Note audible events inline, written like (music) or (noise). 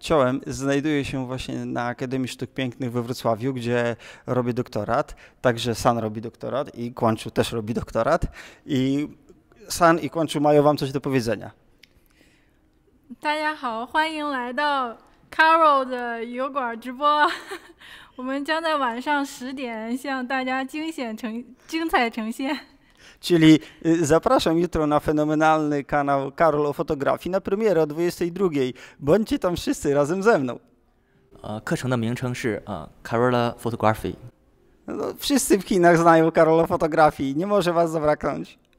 ciałem znajduje się właśnie na Akademii Sztuk Pięknych we Wrocławiu, gdzie robię doktorat. Także San robi doktorat i Kłączu też robi doktorat. I San i Kłączu mają wam coś do powiedzenia. 大家好，欢迎来到 Carol (laughs) Czyli y, zapraszam jutro na fenomenalny kanał Karol o fotografii na premierę o 22. Bądźcie tam wszyscy razem ze mną. 呃，课程的名称是呃 Carola Photography。No, wszyscy w Chinach znają Karola fotografii, nie może was zabraknąć.